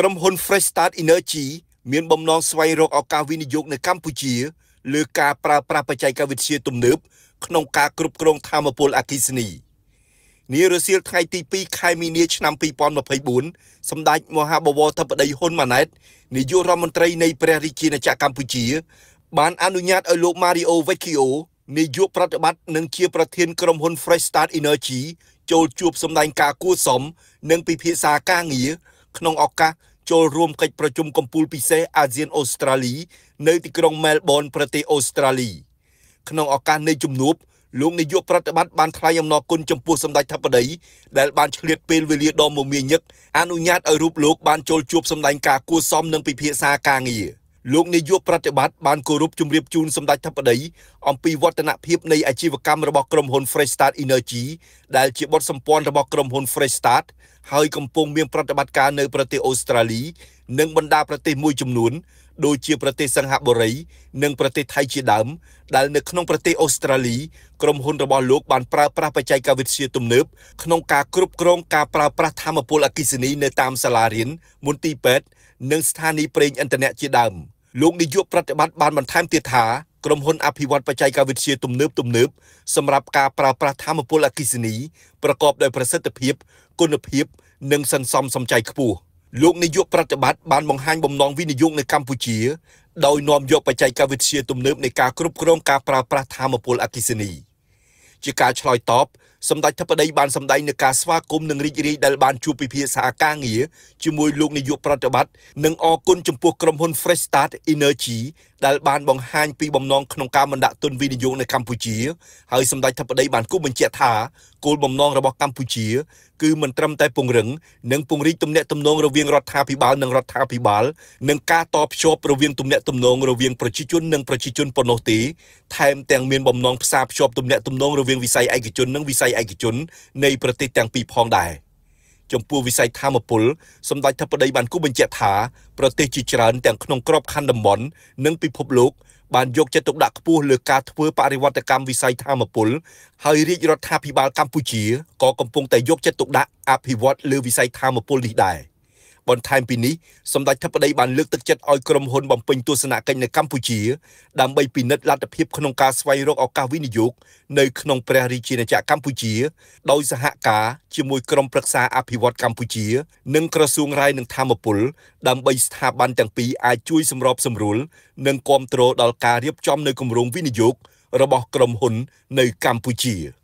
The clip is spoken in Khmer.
ក្រុមហ៊ុន Fresh Start Energy មានបំណងស្វែងរកឱកាសវិនិយោគនៅកម្ពុជាលើការប្រើប្រាស់បច្ចេកវិទ្យាទំនើបក្នុងការគ្រប់គ្រងធមពលអគិសនីនារសៀលថ្ងៃទី2ខែមីនា ឆ្នាំ2024សម្ដេចមហាបវរធិបតីហ៊ុនម៉ាណែតនាយករដ្ឋមន្ត្រីនៃព្រះរាជាណាចក្រកម្ពុជា បានអនុញ្ញាតឲ្យលោក Mario Vecchio នាយកប្រតិបត្តិនិងជាប្រធានក្រុមហ៊ុន Fresh Start Energy ចូលជួបសម្ដែងការគួសមនិងពិភាក្សាការងារក្នុងឱកាសចូលរួមកិច្ចប្រជុំកំពូលពិសេសអាស៊ានអូស្ត្រាលីនៅទីក្រុងមែលប៊នប្រទេសអូស្ត្រាលីក្នុងឱកាសនៃជំនួបលោកនាយកប្រតិបត្តិបានថ្លែងអំណរគុណចំពោះសម្ដេចធិបតី ដែលបានឆ្លៀតពេលវេលាដ៏មមាញឹកអនុញ្ញាតឲ្យរូបលោកបានចូលជួបសម្ដែងការគួសមនិងពិភាក្សាការងារ។លោកនាយកប្រតិបត្តិបានគោរពជំរាបជូនសម្ដេចធិបតី អំពីវឌ្ឍនភាពនៃអាជីវកម្មរបស់ក្រុមហ៊ុន Freestart Energy ដែលជាបុតសម្ព័ន្ធរបស់ក្រុមហ៊ុន Freestart ហើយកំពុងមានប្រតិបត្តិការនៅប្រទេសអូស្ត្រាលី និងបណ្ដាប្រទេសមួយចំនួនដូចជាប្រទេសសិង្ហបុរី និងប្រទេសថៃជាដើមដែលនៅក្នុងប្រទេសអូស្ត្រាលីក្រុមហ៊ុនរបស់លោកបានប្រើប្រាស់បច្ចេកវិទ្យាទំនើបក្នុងការគ្រប់គ្រងការប្រើប្រាស់ធម្មពលអគិសនីនៅតាមសាលារៀនមន្ទីរពេទ្យនិងស្ថានីយ៍ប្រេងឥន្ធនៈជាដើម។លោកនាយកប្រតិបត្តិបានបន្ថែមទៀតថាក្រុមហ៊ុន អភិវឌ្ឍបច្ចេកវិទ្យាទំនើប ទំនើបសម្រាប់ការប្រើប្រាស់ធមពលអគិសនីប្រកបដោយប្រសិទ្ធភាពគុណភាពនិងសន្សំសំចៃខ្ពស់លោកនាយកប្រតិបត្តិបានបង្ហាញបំណងវិនិយោគនៅកម្ពុជា ដោយនាំយកបច្ចេកវិទ្យាទំនើបនៃការគ្រប់គ្រងការប្រើប្រាស់ធមពលអគិសនីជាការឆ្លើយតបសម្ដេចធិបតីបានសម្ដែងនឹងការស្វាគមន៍និងរីករាយដែលបានជួបពិភាក្សាការងារជាមួយលោកនាយកប្រតិបត្តិនិងអគុណចំពោះក្រុមហ៊ុន Fresh Start Energy ដែលបានបង្ហាញពីបំណងក្នុងការបណ្ដាក់ទុនវិនិយោគនៅកម្ពុជាហើយសម្ដេចធិបតីបានគូបញ្ជាក់ថាគោលបំណងរបស់កម្ពុជាគឺមិនត្រឹមតែពង្រឹងនិងពង្រីកទំនាក់ទំនងរវាងរដ្ឋាភិបាលនិងរដ្ឋាភិបាលនិងការតភ្ជាប់រវាងទំនាក់ទំនងរវាងប្រជាជននិងប្រជាជនប៉ុណ្ណោះទេថែមទាំងមានបំណងផ្សារភ្ជាប់ទំនាក់ទំនងរវាងវិស័យឯកជននិងវិស័យឯកជន នៃប្រទេសទាំងពីរផងដែរ។ចំពោះវិស័យធម្មពលសម្ដេចធិបតីបានគូបញ្ជាក់ថាប្រទេសជាច្រើនទាំងក្នុងក្របខ័ណ្ឌតំបន់និងពិភពលោក បានយកចិត្តទុកដាក់ខ្ពស់លើការធ្វើបរិវត្តកម្មវិស័យធម្មពលហើយរាជរដ្ឋាភិបាលកម្ពុជាក៏កំពុងតែយកចិត្តទុកដាក់អភិវឌ្ឍលើវិស័យធម្មពលនេះដែរ។បន្ថែមពីនេះសម្ដេចធិបតីបានលើកទឹកចិត្តឲ្យក្រុមហ៊ុនបំពេញទស្សនកិច្ចនៅកម្ពុជាដើម្បីពិនិត្យលទ្ធភាពក្នុងការស្វែងរកឱកាសវិនិយោគនៅក្នុងព្រះរាជាណាចក្រកម្ពុជា ដោយសហការជាមួយក្រុមប្រឹក្សាអភិវឌ្ឍកម្ពុជា និងក្រសួងរាយនឹងធម្មពល ដើម្បីស្ថាប័នទាំងពីរអាចជួយសម្របសម្រួលនិងគ្រប់គ្រងដល់ការរៀបចំនៅគម្រោងវិនិយោគរបស់ក្រុមហ៊ុន នៅ កម្ពុជា។